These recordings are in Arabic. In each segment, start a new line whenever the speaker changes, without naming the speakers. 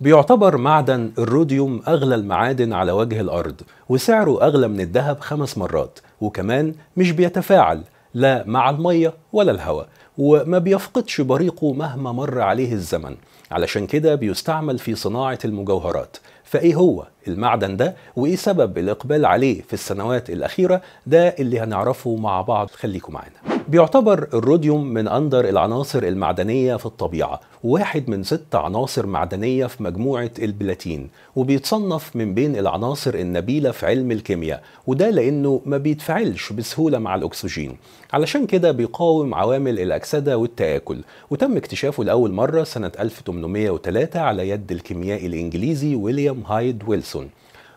بيعتبر معدن الروديوم أغلى المعادن على وجه الأرض وسعره أغلى من الذهب خمس مرات وكمان مش بيتفاعل لا مع المية ولا الهواء وما بيفقدش بريقه مهما مر عليه الزمن علشان كده بيستعمل في صناعة المجوهرات فإيه هو المعدن ده وإيه سبب الإقبال عليه في السنوات الأخيرة ده اللي هنعرفه مع بعض خليكم معانا بيعتبر الروديوم من أندر العناصر المعدنية في الطبيعة واحد من ست عناصر معدنية في مجموعة البلاتين وبيتصنف من بين العناصر النبيلة في علم الكيمياء وده لأنه ما بيتفعلش بسهولة مع الأكسجين علشان كده بيقاوم عوامل الأكسدة والتآكل وتم اكتشافه لأول مرة سنة 1803 على يد الكيميائي الإنجليزي ويليام هايد ويلسون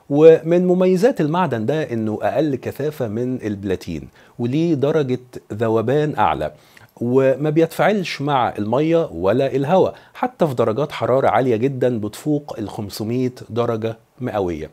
ومن مميزات المعدن ده انه اقل كثافه من البلاتين وليه درجه ذوبان اعلى وما بيتفاعلش مع الميه ولا الهواء حتى في درجات حراره عاليه جدا بتفوق ال 500 درجه مئويه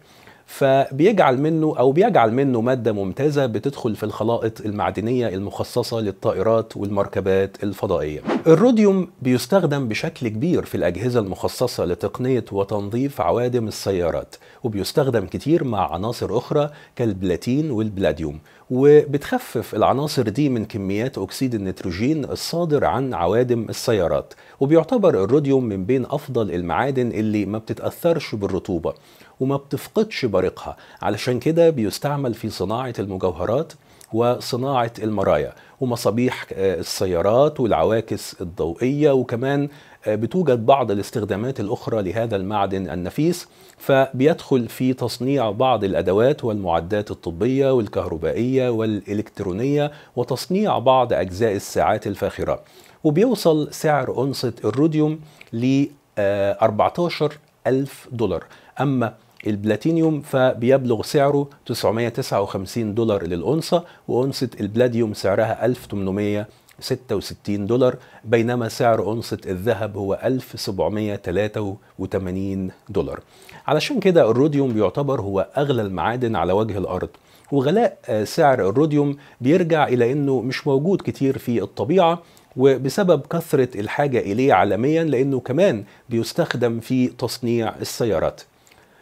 فبيجعل منه او بيجعل منه ماده ممتازه بتدخل في الخلائط المعدنيه المخصصه للطائرات والمركبات الفضائيه. الروديوم بيستخدم بشكل كبير في الاجهزه المخصصه لتقنيه وتنظيف عوادم السيارات وبيستخدم كتير مع عناصر اخرى كالبلاتين والبلاديوم وبتخفف العناصر دي من كميات اكسيد النيتروجين الصادر عن عوادم السيارات وبيعتبر الروديوم من بين افضل المعادن اللي ما بتتاثرش بالرطوبه وما بتفقدش خوارقها علشان كده بيستعمل في صناعة المجوهرات وصناعة المرايا ومصابيح آه، السيارات والعواكس الضوئية وكمان آه، بتوجد بعض الاستخدامات الأخرى لهذا المعدن النفيس فبيدخل في تصنيع بعض الأدوات والمعدات الطبية والكهربائية والإلكترونية وتصنيع بعض أجزاء الساعات الفاخرة وبيوصل سعر أنصة الروديوم ل 14 آه، ألف دولار أما البلاتينيوم فبيبلغ سعره 959 دولار للأونصة وأونصة البلاديوم سعرها 1866 دولار بينما سعر أونصة الذهب هو 1783 دولار علشان كده الروديوم بيعتبر هو أغلى المعادن على وجه الأرض وغلاء آه، سعر الروديوم بيرجع إلى أنه مش موجود كتير في الطبيعة وبسبب كثرة الحاجة إليه عالميا لأنه كمان بيستخدم في تصنيع السيارات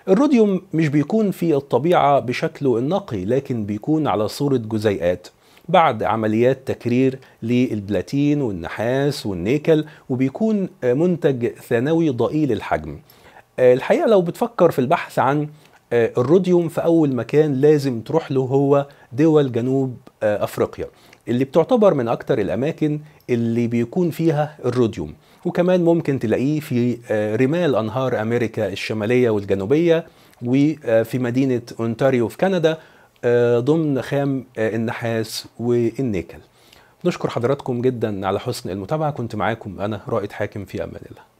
الروديوم مش بيكون في الطبيعة بشكله النقي لكن بيكون على صورة جزيئات بعد عمليات تكرير للبلاتين والنحاس والنيكل وبيكون منتج ثانوي ضئيل الحجم آه، الحقيقة لو بتفكر في البحث عن آه، الروديوم في اول مكان لازم تروح له هو دول جنوب آه، افريقيا اللي بتعتبر من اكتر الاماكن اللي بيكون فيها الروديوم وكمان ممكن تلاقيه في آه، رمال انهار امريكا الشماليه والجنوبيه وفي مدينه اونتاريو في كندا ضمن خام النحاس والنيكل نشكر حضراتكم جدا على حسن المتابعه كنت معاكم انا رائد حاكم في امان الله